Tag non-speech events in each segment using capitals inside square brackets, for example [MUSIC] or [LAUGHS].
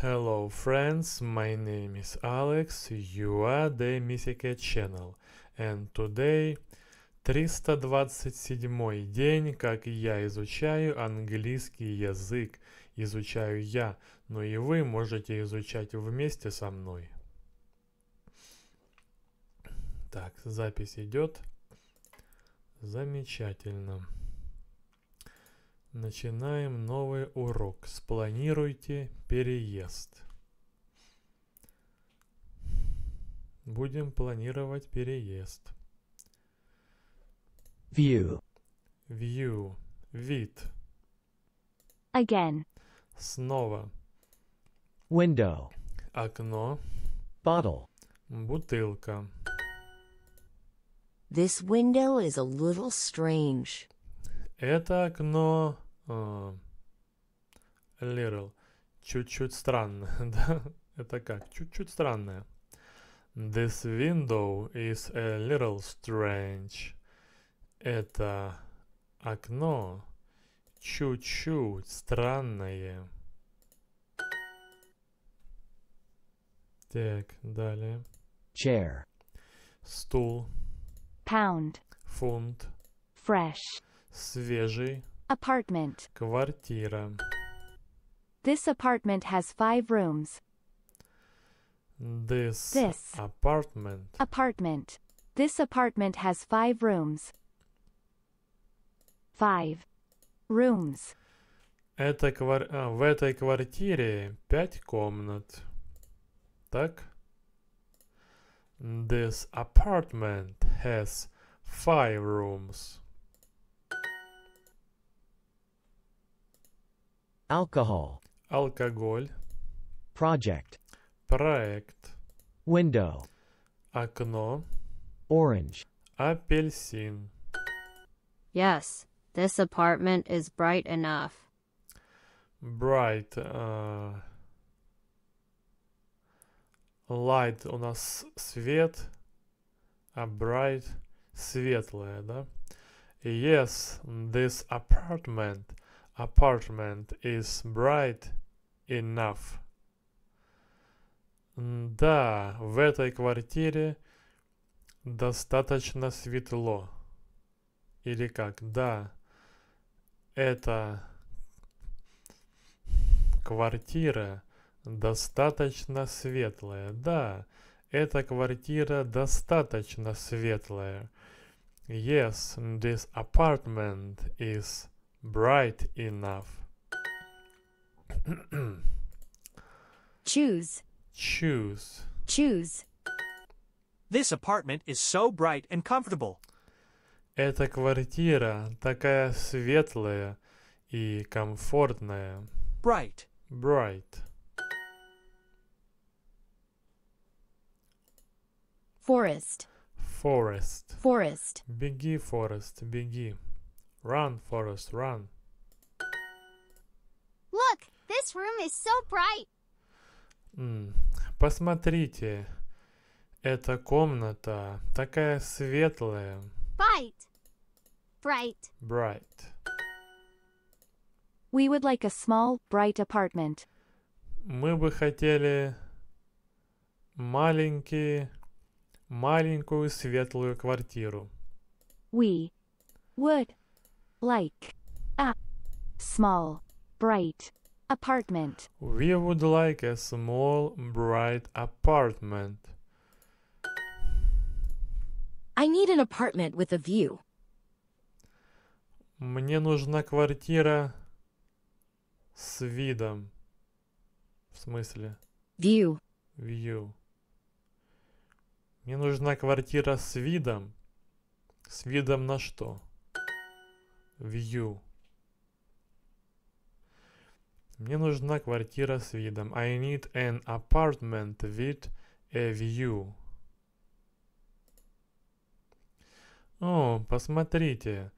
Hello friends, my name is Alex, you are the Mythica Channel, and today 327 день, как я изучаю английский язык, изучаю я, но и вы можете изучать вместе со мной. Так, запись идет. Замечательно. Начинаем новый урок. Спланируйте переезд. Будем планировать переезд. View. View. Вид. Again. Снова. Window. Окно. Bottle. Бутылка. This window is a little strange. Это окно... А, Лирл. Чуть-чуть странно, [LAUGHS] да? Это как? Чуть-чуть странное. This window is a little strange. Это окно чуть-чуть странное. Так, далее. Chair. Стул. Pound. Фунт. Fresh. Свежий. Apartment. Квартира. This apartment has five rooms. This, this apartment. Apartment. This apartment has five rooms. Five rooms. Это квар... а, в этой квартире пять комнат. Так? This apartment has five rooms. Alcohol. alcohol, Project. Проект. Window. Окно. Orange. Апельсин. Yes, this apartment is bright enough. Bright. Uh, light у нас свет, а bright светлое, да? Yes, this apartment apartment is bright enough. Да, в этой квартире достаточно светло. Или как? Да, эта квартира достаточно светлая. Да, эта квартира достаточно светлая. Yes, this apartment is bright enough. [CLEARS THROAT] Choose. Choose. Choose. This apartment is so bright and comfortable. Эта квартира такая светлая и комфортная. Bright. Bright. Forest. Forest. Forest. Беги, Forest, беги. Run, Forest, run. Look, this room is so bright. Mm. Посмотрите, эта комната такая светлая. Bright. Bright. Bright. We would like a small, bright apartment. Мы бы хотели маленький, маленькую светлую квартиру. We would like a small bright apartment. We would like a small bright apartment. I need an apartment with a view. Мне нужна квартира с видом. В смысле? View. View. Мне нужна квартира с видом. С видом на что? view. Мне нужна квартира с видом. I need an apartment with a view. О, посмотрите.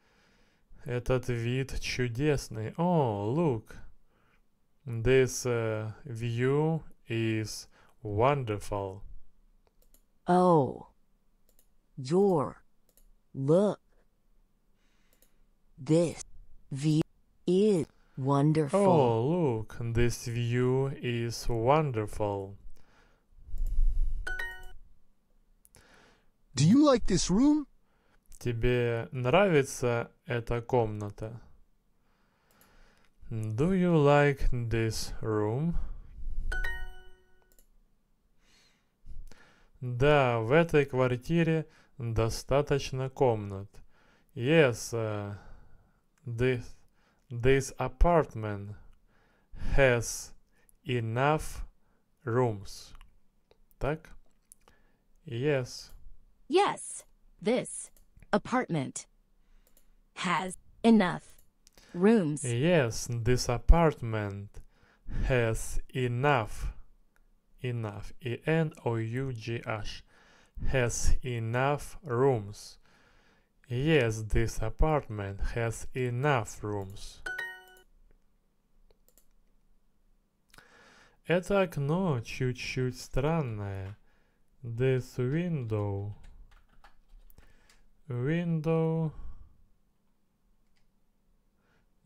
Этот вид чудесный. О, look. This uh, view is wonderful. Oh, your look This view is wonderful. Oh, look, this view is wonderful. Do you like this room? Тебе нравится эта комната? Do you like this room? Да, в этой квартире достаточно комнат. Yes, uh, This, this apartment has enough rooms. Так? Yes. Yes, this apartment has enough rooms. Yes, this apartment has enough. Enough. E N O U G H. Has enough rooms. Yes, this apartment has enough rooms. Это окно чуть-чуть странное. This window. Window.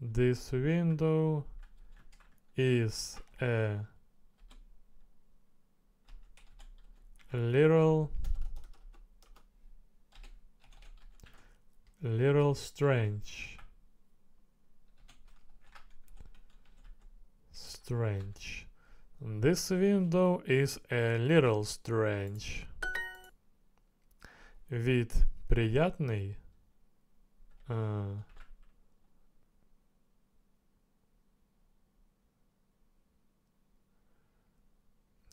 This window is a little Little Strange. Strange. This window is a little strange. Вид приятный. А.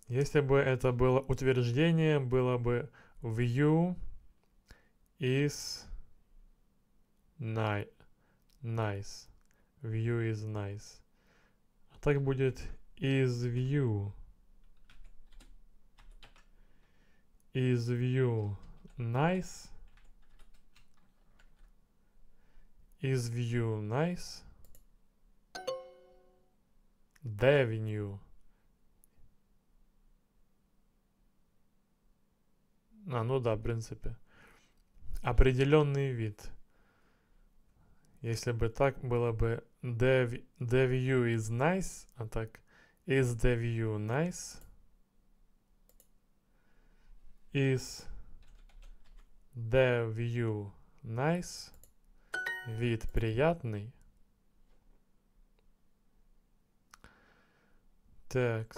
Если бы это было утверждение, было бы view is nice. View is nice. А так будет is view. Is view nice. Is view nice. The venue. А, ну да, в принципе. Определенный вид. Если бы так было бы the, the view is nice, а так is the view nice? Is the view nice? Вид приятный. Так.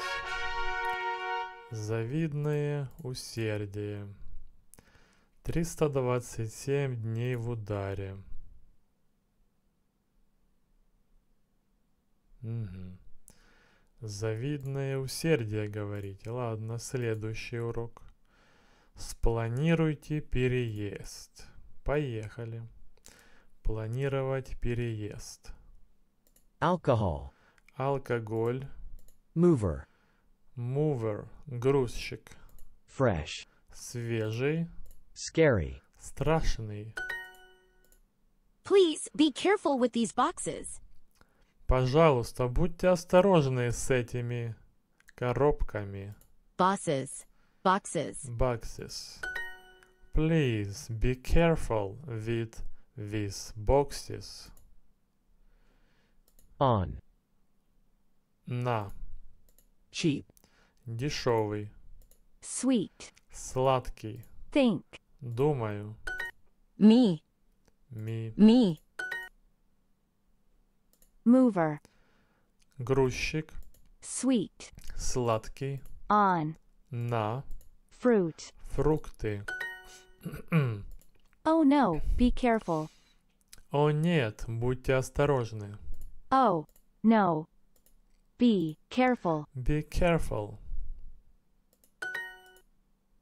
Завидное усердие. 327 дней в ударе. Угу. Завидное усердие, говорите. Ладно, следующий урок. Спланируйте переезд. Поехали. Планировать переезд. Алкоголь. Алкоголь. Mover. Мувер. Грузчик. Fresh. Свежий. Scary. Страшный. Please be careful with these boxes. Пожалуйста, будьте осторожны с этими коробками. Boxes. Boxes. Boxes. Please be careful with these boxes. On. На. Cheap. Дешевый. Sweet. Сладкий. Think. Думаю. Me. Me. Me mover, грузчик, sweet, сладкий, on, на, fruit, фрукты. [CLEARS THROAT] oh no, be careful. О нет, будьте осторожны. Oh, no. Be careful. Be careful.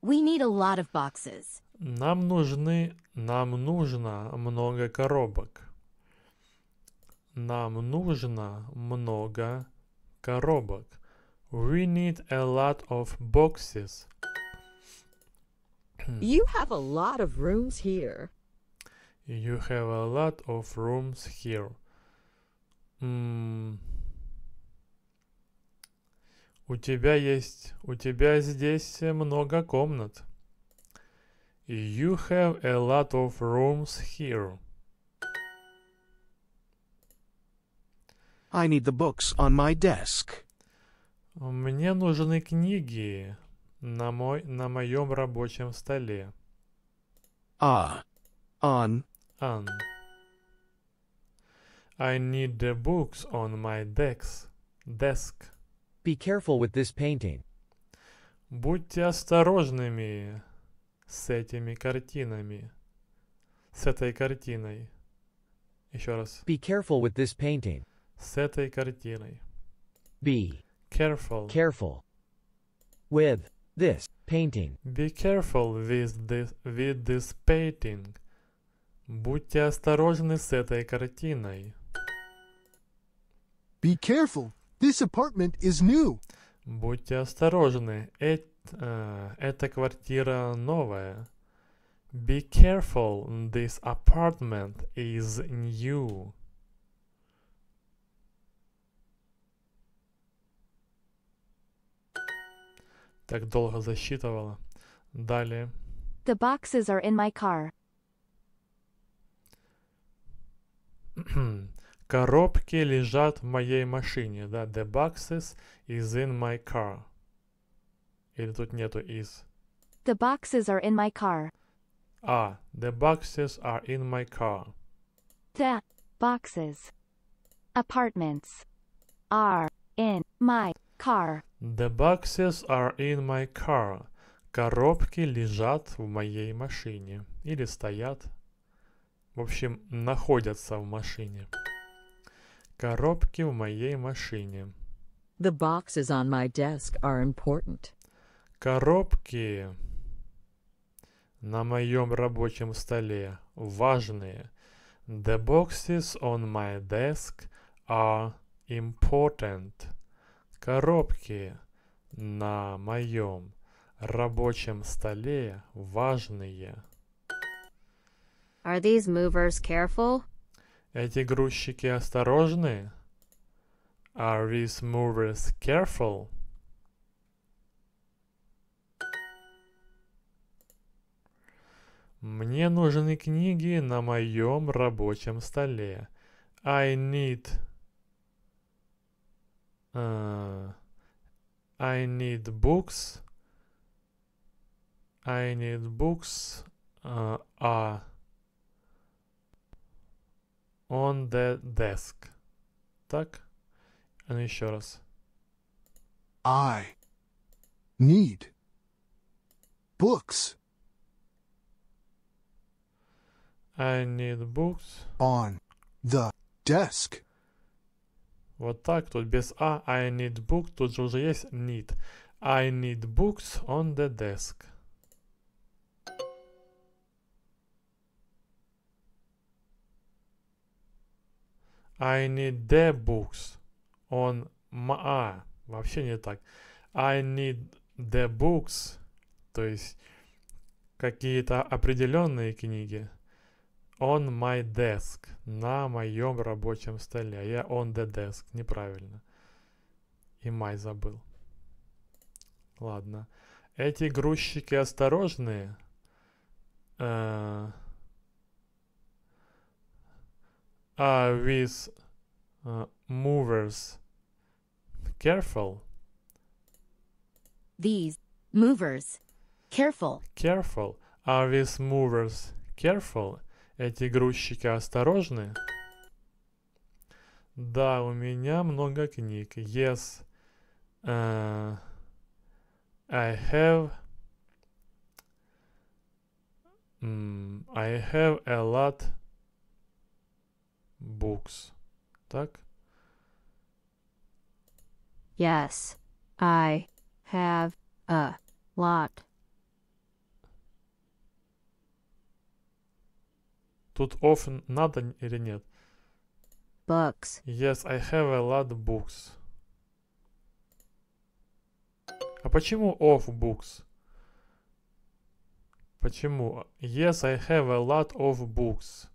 We need a lot of boxes. Нам нужны, нам нужно много коробок. Нам нужно много коробок. We need a lot of boxes. You have a lot of rooms here. You have a lot of rooms here. Mm. У тебя есть... У тебя здесь много комнат. You have a lot of rooms here. I need the books on my desk. Мне нужны книги на, мой, на моем рабочем столе. А. On. On. I need the books on my desk. Desk. Be careful with this painting. Будьте осторожными с этими картинами. С этой картиной. Еще раз. Be careful with this painting. с этой картиной. Be careful. Careful with this painting. Be careful with this, with this painting. Будьте осторожны с этой картиной. Be careful. This apartment is new. Будьте осторожны. Эт, э, эта квартира новая. Be careful. This apartment is new. Так долго засчитывала. Далее. The boxes are in my car. Коробки лежат в моей машине, да? The boxes is in my car. Или тут нету is? The boxes are in my car. А, the boxes are in my car. The boxes, apartments, are in my car. The boxes are in my car. Коробки лежат в моей машине. Или стоят. В общем, находятся в машине. Коробки в моей машине. The boxes on my desk are important. Коробки на моем рабочем столе важные. The boxes on my desk are important. Коробки на моем рабочем столе важные. Are these movers careful? Эти грузчики осторожны? Are these movers careful? Мне нужны книги на моем рабочем столе. I need Uh, I need books. I need books uh, are uh, on the desk. Так? А ну еще раз. I need books. I need books on the desk. Вот так, тут без а, I need book, тут же уже есть need. I need books on the desk. I need the books on my... А, вообще не так. I need the books, то есть какие-то определенные книги on my desk, на моем рабочем столе. я on the desk, неправильно. И май забыл. Ладно. Эти грузчики осторожные. Uh, are with uh, movers careful? These movers careful. Careful. Are with movers careful? Эти грузчики осторожны? Да, у меня много книг. Yes, uh, I have... I have a lot books. Так? Yes, I have a lot Тут often надо или нет? Books. Yes, I have a lot books. А почему of books? Почему? Yes, I have a lot of books.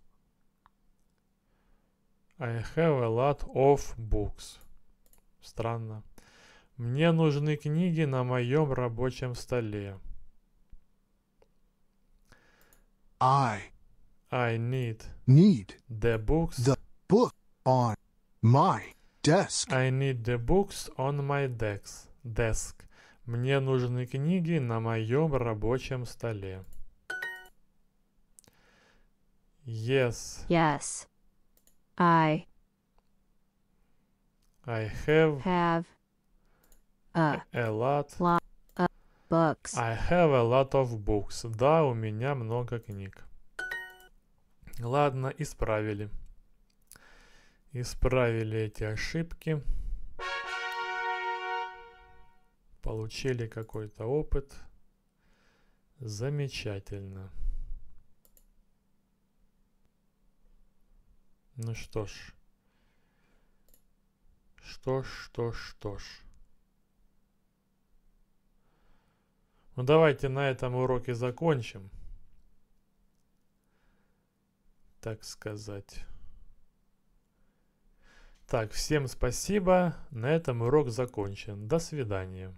I have a lot of books. Странно. Мне нужны книги на моем рабочем столе. I I need need the books the book on my desk. I need the books on my desk. Desk. Мне нужны книги на моем рабочем столе. Yes. Yes. I I have have a, a lot, lot of books. I have a lot of books. Да, у меня много книг. Ладно, исправили. Исправили эти ошибки. Получили какой-то опыт. Замечательно. Ну что ж. Что, ж, что, ж, что ж. Ну давайте на этом уроке закончим так сказать. Так, всем спасибо. На этом урок закончен. До свидания.